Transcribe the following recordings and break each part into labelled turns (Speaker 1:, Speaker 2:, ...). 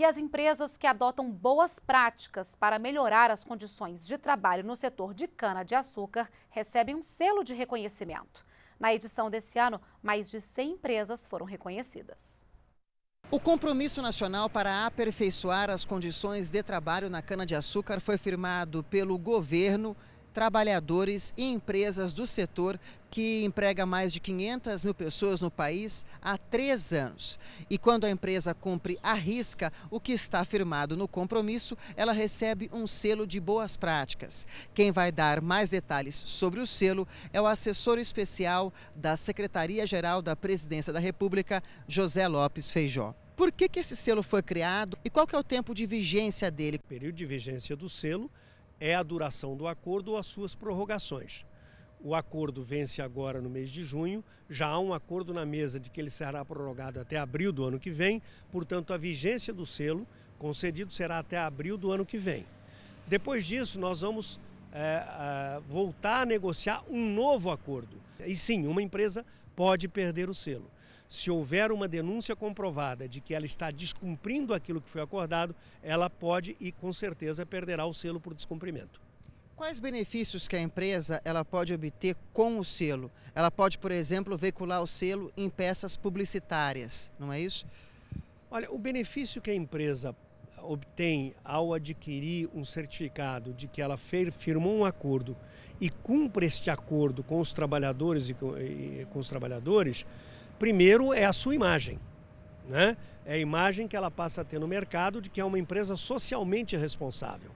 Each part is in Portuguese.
Speaker 1: e as empresas que adotam boas práticas para melhorar as condições de trabalho no setor de cana-de-açúcar recebem um selo de reconhecimento. Na edição desse ano, mais de 100 empresas foram reconhecidas.
Speaker 2: O compromisso nacional para aperfeiçoar as condições de trabalho na cana-de-açúcar foi firmado pelo governo trabalhadores e empresas do setor que emprega mais de 500 mil pessoas no país há três anos. E quando a empresa cumpre a risca o que está firmado no compromisso, ela recebe um selo de boas práticas. Quem vai dar mais detalhes sobre o selo é o assessor especial da Secretaria-Geral da Presidência da República, José Lopes Feijó. Por que, que esse selo foi criado e qual que é o tempo de vigência dele? O período de vigência do selo é a duração do
Speaker 3: acordo ou as suas prorrogações. O acordo vence agora no mês de junho, já há um acordo na mesa de que ele será prorrogado até abril do ano que vem, portanto, a vigência do selo concedido será até abril do ano que vem. Depois disso, nós vamos é, é, voltar a negociar um novo acordo. E sim, uma empresa pode perder o selo se houver uma denúncia comprovada de que ela está descumprindo aquilo que foi acordado, ela pode e com certeza perderá o selo por descumprimento.
Speaker 2: Quais benefícios que a empresa ela pode obter com o selo? Ela pode, por exemplo, veicular o selo em peças publicitárias, não é isso?
Speaker 3: Olha, o benefício que a empresa obtém ao adquirir um certificado de que ela firmou um acordo e cumpre este acordo com os trabalhadores e com, e, com os trabalhadores, Primeiro é a sua imagem, né? É a imagem que ela passa a ter no mercado de que é uma empresa socialmente responsável.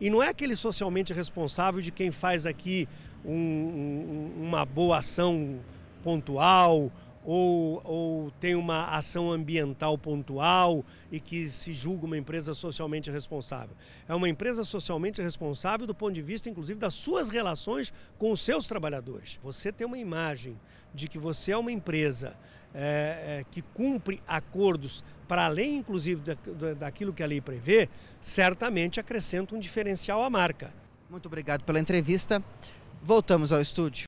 Speaker 3: E não é aquele socialmente responsável de quem faz aqui um, um, uma boa ação pontual, ou, ou tem uma ação ambiental pontual e que se julga uma empresa socialmente responsável. É uma empresa socialmente responsável do ponto de vista, inclusive, das suas relações com os seus trabalhadores. Você tem uma imagem de que você é uma empresa é, é, que cumpre acordos para além, inclusive, da, daquilo que a lei prevê, certamente acrescenta um diferencial à marca. Muito obrigado pela entrevista. Voltamos ao estúdio.